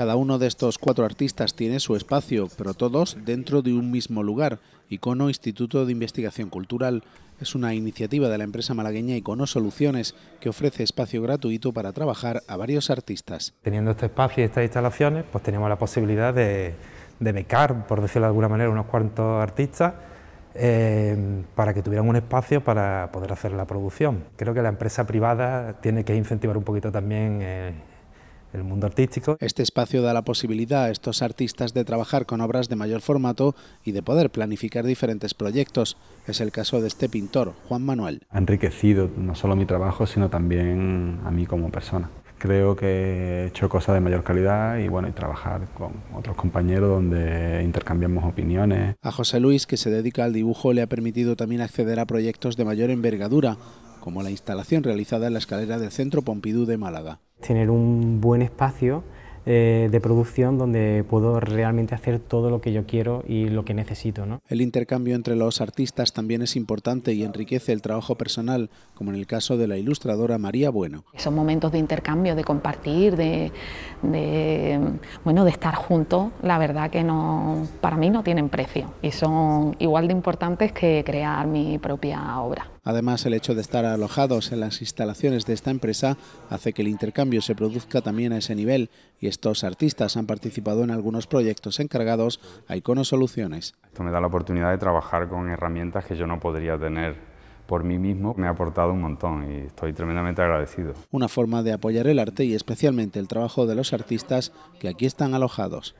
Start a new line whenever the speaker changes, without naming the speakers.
Cada uno de estos cuatro artistas tiene su espacio, pero todos dentro de un mismo lugar. Icono Instituto de Investigación Cultural es una iniciativa de la empresa malagueña Icono Soluciones que ofrece espacio gratuito para trabajar a varios artistas. Teniendo este espacio y estas instalaciones, pues tenemos la posibilidad de, de becar, por decirlo de alguna manera, unos cuantos artistas eh, para que tuvieran un espacio para poder hacer la producción. Creo que la empresa privada tiene que incentivar un poquito también eh, el mundo artístico. Este espacio da la posibilidad a estos artistas de trabajar con obras de mayor formato y de poder planificar diferentes proyectos. Es el caso de este pintor, Juan Manuel. Ha enriquecido no solo mi trabajo, sino también a mí como persona. Creo que he hecho cosas de mayor calidad y bueno, y trabajar con otros compañeros donde intercambiamos opiniones. A José Luis, que se dedica al dibujo, le ha permitido también acceder a proyectos de mayor envergadura, como la instalación realizada en la escalera del Centro Pompidou de Málaga. Tener un buen espacio eh, de producción donde puedo realmente hacer todo lo que yo quiero y lo que necesito. ¿no? El intercambio entre los artistas también es importante y enriquece el trabajo personal, como en el caso de la ilustradora María Bueno. Son momentos de intercambio, de compartir, de, de bueno, de estar juntos, la verdad que no, para mí no tienen precio y son igual de importantes que crear mi propia obra. Además, el hecho de estar alojados en las instalaciones de esta empresa hace que el intercambio se produzca también a ese nivel y estos artistas han participado en algunos proyectos encargados a Icono Soluciones. Esto me da la oportunidad de trabajar con herramientas que yo no podría tener por mí mismo me ha aportado un montón y estoy tremendamente agradecido. Una forma de apoyar el arte y especialmente el trabajo de los artistas que aquí están alojados.